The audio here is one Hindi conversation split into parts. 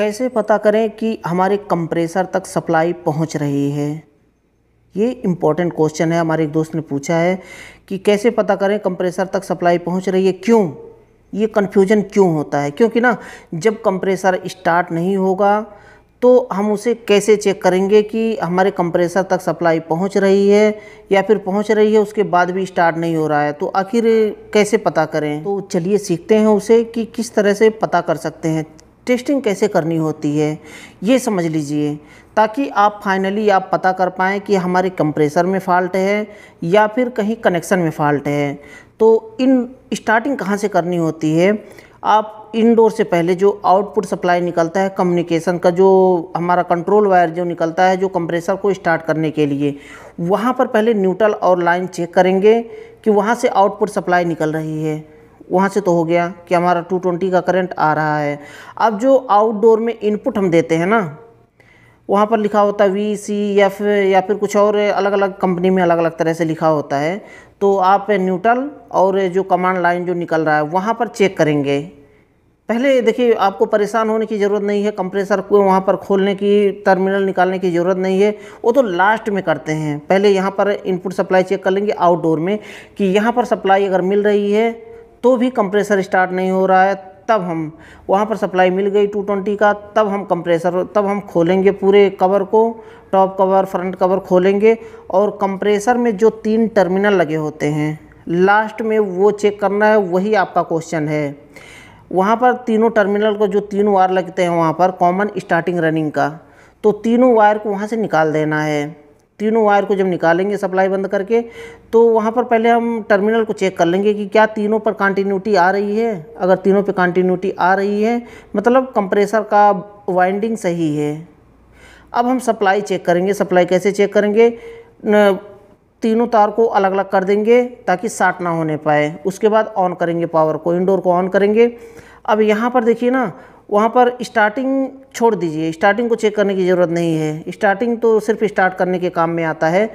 कैसे पता करें कि हमारे कंप्रेसर तक सप्लाई पहुंच रही है ये इम्पोर्टेंट क्वेश्चन है हमारे एक दोस्त ने पूछा है कि कैसे पता करें कंप्रेसर तक सप्लाई पहुंच रही है क्यों ये कन्फ्यूजन क्यों होता है क्योंकि ना जब कंप्रेसर स्टार्ट नहीं होगा तो हम उसे कैसे चेक करेंगे कि हमारे कंप्रेसर तक सप्लाई पहुंच रही है या फिर पहुंच रही है उसके बाद भी स्टार्ट नहीं हो रहा है तो आखिर कैसे पता करें तो चलिए सीखते हैं उसे कि किस तरह से पता कर सकते हैं टेस्टिंग कैसे करनी होती है ये समझ लीजिए ताकि आप फाइनली आप पता कर पाएँ कि हमारे कंप्रेसर में फॉल्ट है या फिर कहीं कनेक्शन में फॉल्ट है तो इन स्टार्टिंग कहाँ से करनी होती है आप इनडोर से पहले जो आउटपुट सप्लाई निकलता है कम्युनिकेशन का जो हमारा कंट्रोल वायर जो निकलता है जो कंप्रेसर को स्टार्ट करने के लिए वहाँ पर पहले न्यूट्रल और लाइन चेक करेंगे कि वहाँ से आउटपुट सप्लाई निकल रही है वहाँ से तो हो गया कि हमारा 220 का करंट आ रहा है अब जो आउटडोर में इनपुट हम देते हैं ना वहाँ पर लिखा होता है वी सी एफ या फिर कुछ और अलग अलग कंपनी में अलग अलग तरह से लिखा होता है तो आप न्यूट्रल और जो कमांड लाइन जो निकल रहा है वहाँ पर चेक करेंगे पहले देखिए आपको परेशान होने की ज़रूरत नहीं है कंप्रेसर को वहाँ पर खोलने की टर्मिनल निकालने की ज़रूरत नहीं है वो तो लास्ट में करते हैं पहले यहाँ पर इनपुट सप्लाई चेक कर लेंगे आउटडोर में कि यहाँ पर सप्लाई अगर मिल रही है तो भी कंप्रेसर स्टार्ट नहीं हो रहा है तब हम वहाँ पर सप्लाई मिल गई 220 का तब हम कंप्रेसर तब हम खोलेंगे पूरे कवर को टॉप कवर फ्रंट कवर खोलेंगे और कंप्रेसर में जो तीन टर्मिनल लगे होते हैं लास्ट में वो चेक करना है वही आपका क्वेश्चन है वहाँ पर तीनों टर्मिनल को जो तीन वायर लगते हैं वहाँ पर कॉमन स्टार्टिंग रनिंग का तो तीनों वायर को वहाँ से निकाल देना है तीनों वायर को जब निकालेंगे सप्लाई बंद करके तो वहाँ पर पहले हम टर्मिनल को चेक कर लेंगे कि क्या तीनों पर कंटिन्यूटी आ रही है अगर तीनों पर कंटिन्यूटी आ रही है मतलब कंप्रेसर का वाइंडिंग सही है अब हम सप्लाई चेक करेंगे सप्लाई कैसे चेक करेंगे तीनों तार को अलग अलग कर देंगे ताकि साट ना होने पाए उसके बाद ऑन करेंगे पावर को इंडोर को ऑन करेंगे अब यहाँ पर देखिए ना वहाँ पर स्टार्टिंग छोड़ दीजिए स्टार्टिंग को चेक करने की ज़रूरत नहीं है स्टार्टिंग तो सिर्फ स्टार्ट करने के काम में आता है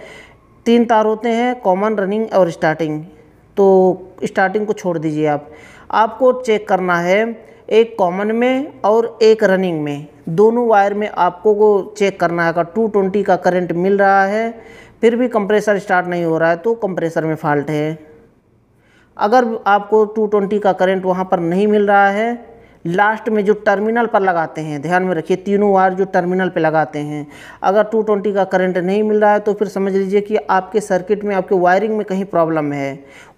तीन तार होते हैं कॉमन रनिंग और स्टार्टिंग तो स्टार्टिंग को छोड़ दीजिए आप आपको चेक करना है एक कॉमन में और एक रनिंग में दोनों वायर में आपको को चेक करना है अगर टू ट्वेंटी का करंट मिल रहा है फिर भी कंप्रेसर स्टार्ट नहीं हो रहा है तो कंप्रेसर में फॉल्ट है अगर आपको टू ट्वेंटी का करंट वहाँ पर नहीं मिल रहा है लास्ट में जो टर्मिनल पर लगाते हैं ध्यान में रखिए तीनों वायर जो टर्मिनल पर लगाते हैं अगर 220 का करंट नहीं मिल रहा है तो फिर समझ लीजिए कि आपके सर्किट में आपके वायरिंग में कहीं प्रॉब्लम है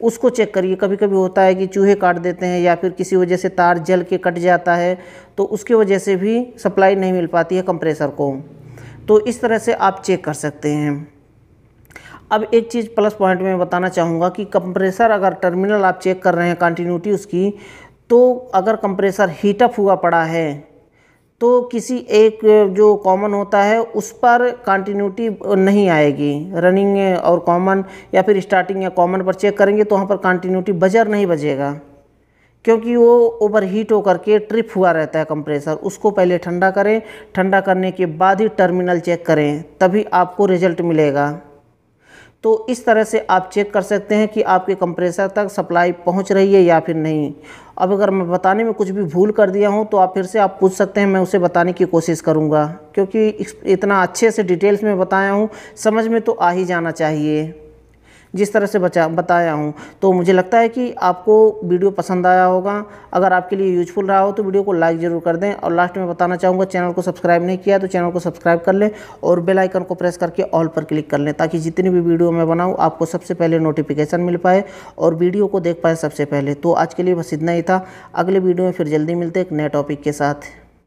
उसको चेक करिए कभी कभी होता है कि चूहे काट देते हैं या फिर किसी वजह से तार जल के कट जाता है तो उसकी वजह से भी सप्लाई नहीं मिल पाती है कंप्रेसर को तो इस तरह से आप चेक कर सकते हैं अब एक चीज़ प्लस पॉइंट में बताना चाहूँगा कि कंप्रेसर अगर टर्मिनल आप चेक कर रहे हैं कंटिन्यूटी उसकी तो अगर कंप्रेसर हीटअप हुआ पड़ा है तो किसी एक जो कॉमन होता है उस पर कंटिन्यूटी नहीं आएगी रनिंग और कॉमन या फिर स्टार्टिंग या कॉमन पर चेक करेंगे तो वहाँ पर कंटिन्यूटी बजर नहीं बजेगा क्योंकि वो ओवर हीट होकर के ट्रिप हुआ रहता है कंप्रेसर उसको पहले ठंडा करें ठंडा करने के बाद ही टर्मिनल चेक करें तभी आपको रिजल्ट मिलेगा तो इस तरह से आप चेक कर सकते हैं कि आपके कंप्रेसर तक सप्लाई पहुंच रही है या फिर नहीं अब अगर मैं बताने में कुछ भी भूल कर दिया हूं तो आप फिर से आप पूछ सकते हैं मैं उसे बताने की कोशिश करूंगा क्योंकि इतना अच्छे से डिटेल्स में बताया हूं समझ में तो आ ही जाना चाहिए जिस तरह से बचा बताया हूँ तो मुझे लगता है कि आपको वीडियो पसंद आया होगा अगर आपके लिए यूजफुल रहा हो तो वीडियो को लाइक ज़रूर कर दें और लास्ट में बताना चाहूँगा चैनल को सब्सक्राइब नहीं किया तो चैनल को सब्सक्राइब कर लें और बेल आइकन को प्रेस करके ऑल पर क्लिक कर लें ताकि जितनी भी वीडियो मैं बनाऊँ आपको सबसे पहले नोटिफिकेशन मिल पाए और वीडियो को देख पाए सबसे पहले तो आज के लिए बस इतना ही था अगले वीडियो में फिर जल्दी मिलते एक नए टॉपिक के साथ